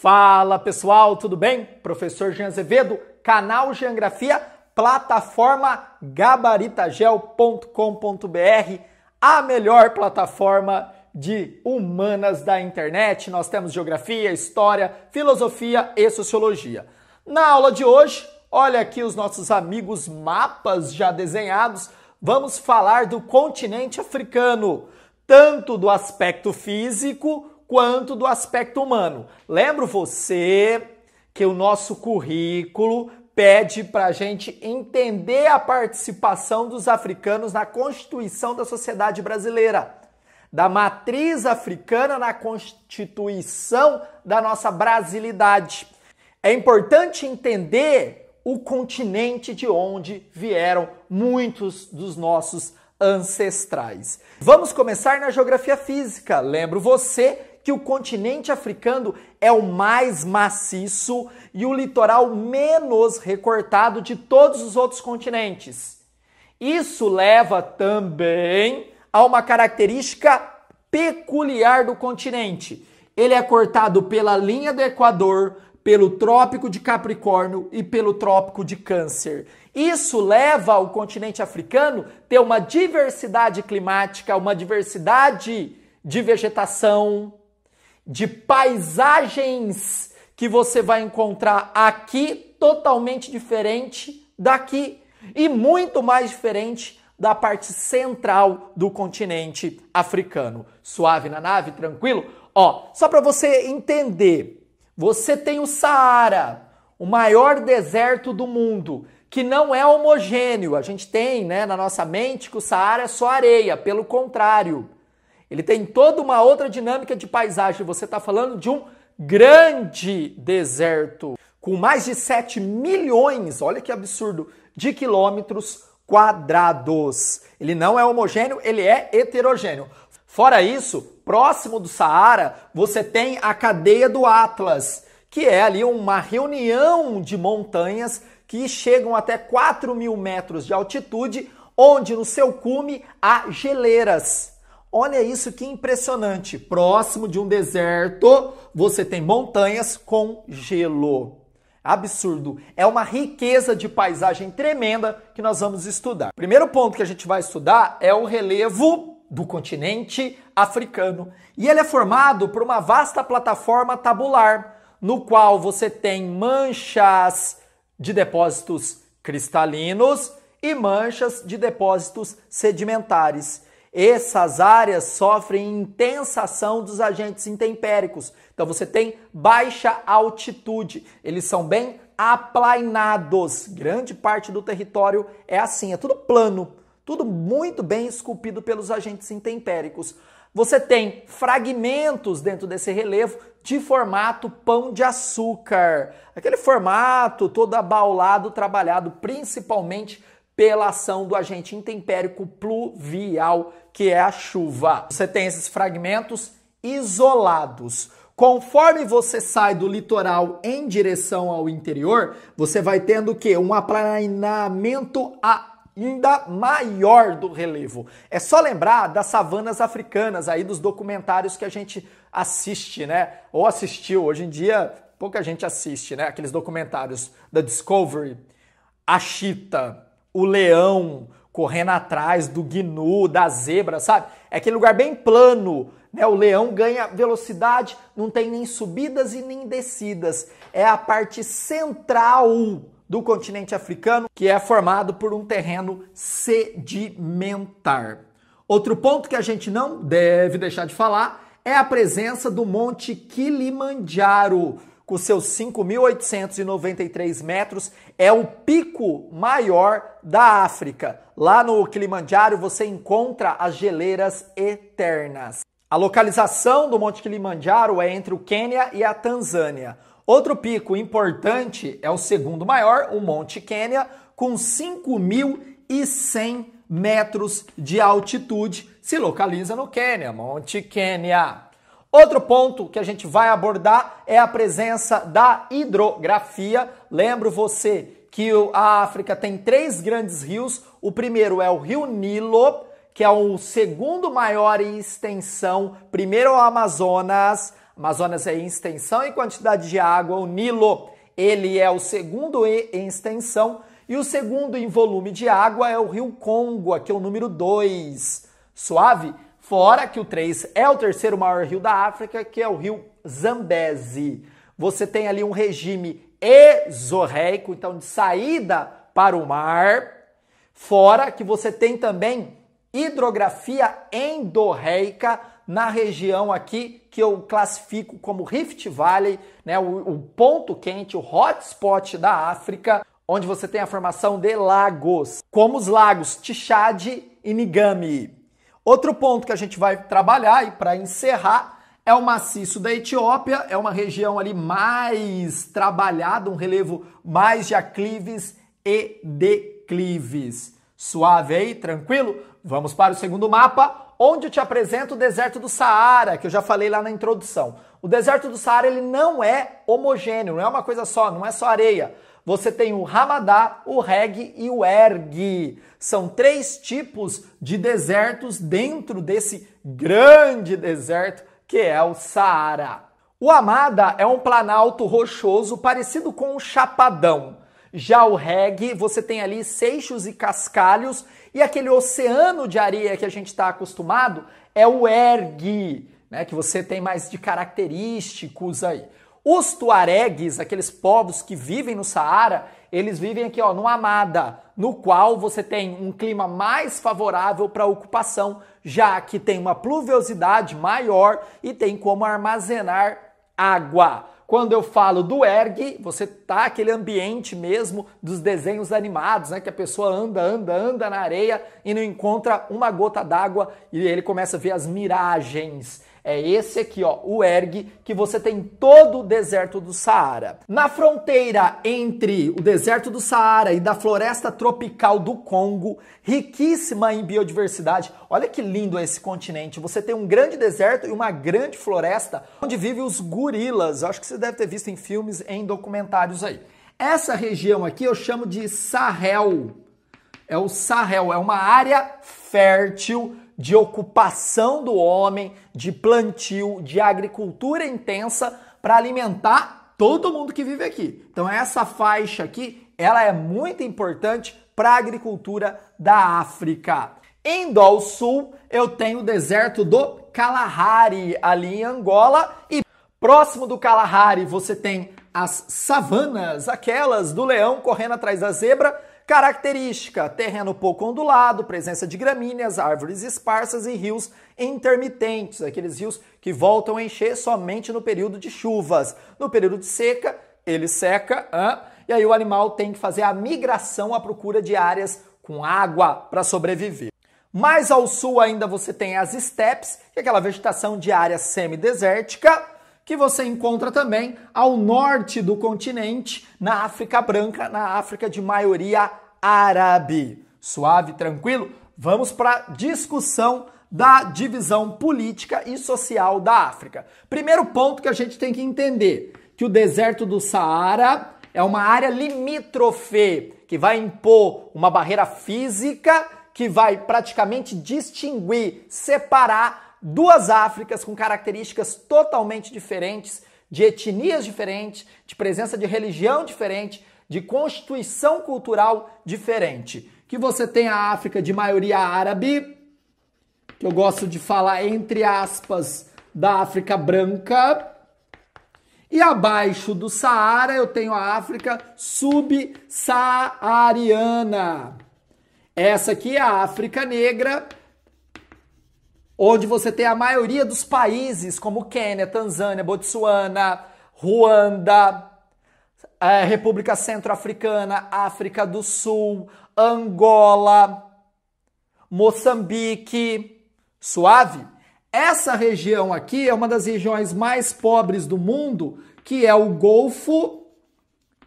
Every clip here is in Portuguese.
Fala pessoal, tudo bem? Professor Jean Azevedo, canal Geografia, plataforma gabaritagel.com.br, a melhor plataforma de humanas da internet. Nós temos geografia, história, filosofia e sociologia. Na aula de hoje, olha aqui os nossos amigos mapas já desenhados. Vamos falar do continente africano, tanto do aspecto físico quanto do aspecto humano. Lembro você que o nosso currículo pede para a gente entender a participação dos africanos na constituição da sociedade brasileira, da matriz africana na constituição da nossa brasilidade. É importante entender o continente de onde vieram muitos dos nossos ancestrais. Vamos começar na geografia física. Lembro você que o continente africano é o mais maciço e o litoral menos recortado de todos os outros continentes. Isso leva também a uma característica peculiar do continente. Ele é cortado pela linha do Equador, pelo Trópico de Capricórnio e pelo Trópico de Câncer. Isso leva o continente africano ter uma diversidade climática, uma diversidade de vegetação, de paisagens que você vai encontrar aqui, totalmente diferente daqui e muito mais diferente da parte central do continente africano. Suave na nave, tranquilo? Ó, só para você entender, você tem o Saara, o maior deserto do mundo, que não é homogêneo. A gente tem, né, na nossa mente que o Saara é só areia, pelo contrário. Ele tem toda uma outra dinâmica de paisagem. Você está falando de um grande deserto com mais de 7 milhões, olha que absurdo, de quilômetros quadrados. Ele não é homogêneo, ele é heterogêneo. Fora isso, próximo do Saara, você tem a cadeia do Atlas, que é ali uma reunião de montanhas que chegam até 4 mil metros de altitude, onde no seu cume há geleiras. Olha isso que impressionante. Próximo de um deserto, você tem montanhas com gelo. Absurdo. É uma riqueza de paisagem tremenda que nós vamos estudar. Primeiro ponto que a gente vai estudar é o relevo do continente africano. E ele é formado por uma vasta plataforma tabular, no qual você tem manchas de depósitos cristalinos e manchas de depósitos sedimentares. Essas áreas sofrem intensação dos agentes intempéricos. Então você tem baixa altitude. Eles são bem aplainados. Grande parte do território é assim, é tudo plano, tudo muito bem esculpido pelos agentes intempéricos. Você tem fragmentos dentro desse relevo de formato pão de açúcar. Aquele formato todo abaulado, trabalhado principalmente pela ação do agente intempérico pluvial, que é a chuva. Você tem esses fragmentos isolados. Conforme você sai do litoral em direção ao interior, você vai tendo que um aplanamento ainda maior do relevo. É só lembrar das savanas africanas aí dos documentários que a gente assiste, né? Ou assistiu hoje em dia, pouca gente assiste, né? Aqueles documentários da Discovery, a Chita, o leão correndo atrás do gnu, da zebra, sabe? É aquele lugar bem plano, né? O leão ganha velocidade, não tem nem subidas e nem descidas. É a parte central do continente africano que é formado por um terreno sedimentar. Outro ponto que a gente não deve deixar de falar é a presença do Monte Kilimanjaro, com seus 5.893 metros, é o pico maior da África. Lá no Kilimanjaro você encontra as geleiras eternas. A localização do Monte Kilimanjaro é entre o Quênia e a Tanzânia. Outro pico importante é o segundo maior, o Monte Quênia, com 5.100 metros de altitude. Se localiza no Quênia, Monte Quênia. Outro ponto que a gente vai abordar é a presença da hidrografia. Lembro você que a África tem três grandes rios. O primeiro é o Rio Nilo, que é o segundo maior em extensão. Primeiro é o Amazonas. Amazonas é em extensão e quantidade de água. O Nilo, ele é o segundo em extensão. E o segundo em volume de água é o Rio Congo, aqui é o número 2. Suave? Fora que o 3 é o terceiro maior rio da África, que é o rio Zambeze. Você tem ali um regime exorreico, então de saída para o mar. Fora que você tem também hidrografia endorreica na região aqui que eu classifico como Rift Valley, né, o, o ponto quente, o hotspot da África, onde você tem a formação de lagos, como os lagos Tchad e Nigami. Outro ponto que a gente vai trabalhar e para encerrar é o maciço da Etiópia, é uma região ali mais trabalhada, um relevo mais de aclives e declives. Suave aí, tranquilo? Vamos para o segundo mapa, onde eu te apresento o deserto do Saara, que eu já falei lá na introdução. O deserto do Saara ele não é homogêneo, não é uma coisa só, não é só areia. Você tem o Ramadá, o Reg e o Erg. São três tipos de desertos dentro desse grande deserto que é o Saara. O Amada é um planalto rochoso parecido com o Chapadão. Já o Reg, você tem ali seixos e cascalhos, e aquele oceano de areia que a gente está acostumado é o ergue, né? Que você tem mais de característicos aí. Os tuaregues, aqueles povos que vivem no Saara, eles vivem aqui ó, no Amada, no qual você tem um clima mais favorável para ocupação, já que tem uma pluviosidade maior e tem como armazenar água. Quando eu falo do erg, você tá aquele ambiente mesmo dos desenhos animados, né? Que a pessoa anda, anda, anda na areia e não encontra uma gota d'água e ele começa a ver as miragens. É esse aqui, ó, o erg, que você tem todo o deserto do Saara. Na fronteira entre o deserto do Saara e da floresta tropical do Congo, riquíssima em biodiversidade. Olha que lindo esse continente. Você tem um grande deserto e uma grande floresta onde vivem os gorilas. Acho que você deve ter visto em filmes, em documentários aí. Essa região aqui eu chamo de Sahel. É o Sahel, é uma área fértil de ocupação do homem, de plantio, de agricultura intensa para alimentar todo mundo que vive aqui. Então essa faixa aqui, ela é muito importante para a agricultura da África. Indo ao sul, eu tenho o deserto do Kalahari ali em Angola e próximo do Kalahari você tem as savanas, aquelas do leão correndo atrás da zebra Característica: terreno pouco ondulado, presença de gramíneas, árvores esparsas e rios intermitentes, aqueles rios que voltam a encher somente no período de chuvas. No período de seca, ele seca, hein? e aí o animal tem que fazer a migração à procura de áreas com água para sobreviver. Mais ao sul ainda você tem as estepes, que é aquela vegetação de área semidesértica que você encontra também ao norte do continente, na África Branca, na África de maioria árabe. Suave, tranquilo? Vamos para a discussão da divisão política e social da África. Primeiro ponto que a gente tem que entender, que o deserto do Saara é uma área limítrofe que vai impor uma barreira física que vai praticamente distinguir, separar duas Áfricas com características totalmente diferentes, de etnias diferentes, de presença de religião diferente, de constituição cultural diferente. Que você tem a África de maioria árabe, que eu gosto de falar entre aspas da África branca. E abaixo do Saara eu tenho a África subsaariana. Essa aqui é a África negra, onde você tem a maioria dos países como Quênia, Tanzânia, Botsuana, Ruanda, é, República Centro-Africana, África do Sul, Angola, Moçambique. Suave? Essa região aqui é uma das regiões mais pobres do mundo, que é o Golfo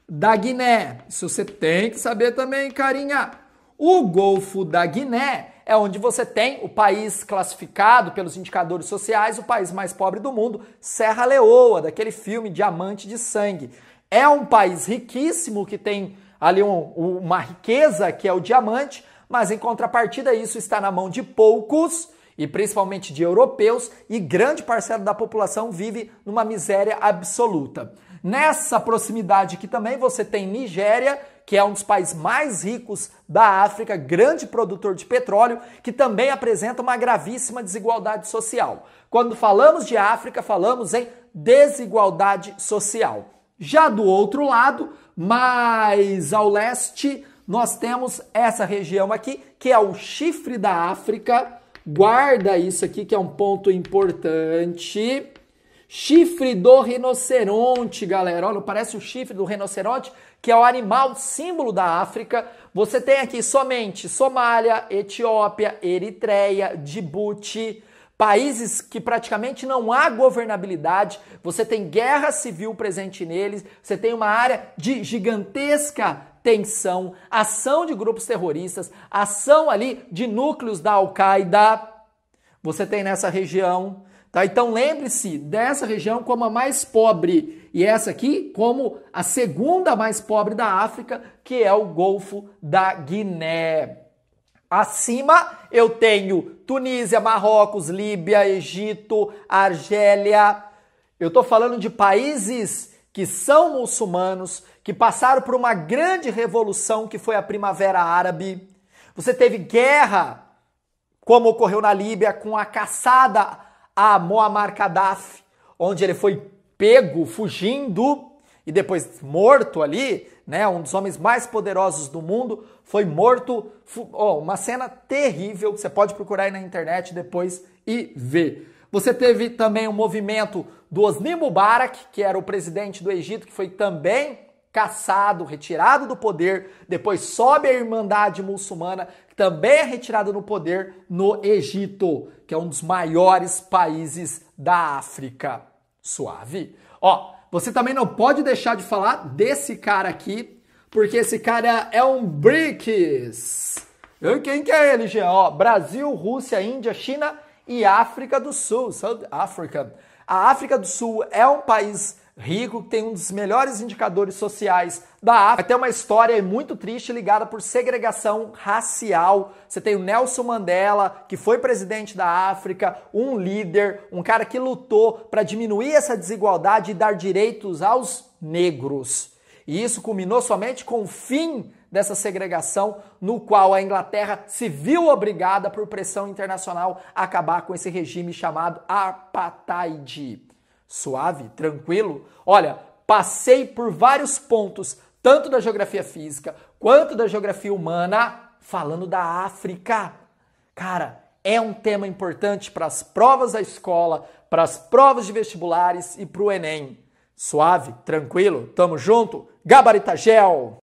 da Guiné. Isso você tem que saber também, carinha. O Golfo da Guiné é onde você tem o país classificado pelos indicadores sociais, o país mais pobre do mundo, Serra Leoa, daquele filme Diamante de Sangue. É um país riquíssimo que tem ali um, uma riqueza que é o diamante, mas em contrapartida isso está na mão de poucos e principalmente de europeus e grande parcela da população vive numa miséria absoluta. Nessa proximidade que também você tem Nigéria, que é um dos países mais ricos da África, grande produtor de petróleo, que também apresenta uma gravíssima desigualdade social. Quando falamos de África, falamos em desigualdade social. Já do outro lado, mais ao leste, nós temos essa região aqui, que é o chifre da África. Guarda isso aqui, que é um ponto importante. Chifre do rinoceronte, galera. Olha, parece o chifre do rinoceronte, que é o animal símbolo da África. Você tem aqui somente Somália, Etiópia, Eritreia, Djibouti, países que praticamente não há governabilidade, você tem guerra civil presente neles, você tem uma área de gigantesca tensão, ação de grupos terroristas, ação ali de núcleos da Al-Qaeda. Você tem nessa região, tá? Então lembre-se dessa região como a mais pobre e essa aqui como a segunda mais pobre da África, que é o Golfo da Guiné. Acima eu tenho Tunísia, Marrocos, Líbia, Egito, Argélia. Eu estou falando de países que são muçulmanos, que passaram por uma grande revolução que foi a Primavera Árabe. Você teve guerra, como ocorreu na Líbia, com a caçada a Muammar Gaddafi, onde ele foi pego fugindo e depois morto ali, né, um dos homens mais poderosos do mundo, foi morto. Oh, uma cena terrível que você pode procurar aí na internet depois e ver. Você teve também o um movimento do Osni Mubarak, que era o presidente do Egito, que foi também caçado, retirado do poder. Depois sobe a Irmandade Muçulmana, que também é retirada do poder no Egito, que é um dos maiores países da África suave. Ó, você também não pode deixar de falar desse cara aqui, porque esse cara é um BRICS. Eu quem que é ele, Jean? Ó, Brasil, Rússia, Índia, China e África do Sul. South Africa. A África do Sul é um país rico, que tem um dos melhores indicadores sociais da África. Vai ter uma história muito triste ligada por segregação racial. Você tem o Nelson Mandela, que foi presidente da África, um líder, um cara que lutou para diminuir essa desigualdade e dar direitos aos negros. E isso culminou somente com o fim dessa segregação, no qual a Inglaterra se viu obrigada por pressão internacional a acabar com esse regime chamado apartheid suave, tranquilo, olha, passei por vários pontos, tanto da geografia física quanto da geografia humana, falando da África. Cara, é um tema importante para as provas da escola, para as provas de vestibulares e para o Enem. Suave, tranquilo, tamo junto, Gabaritagel!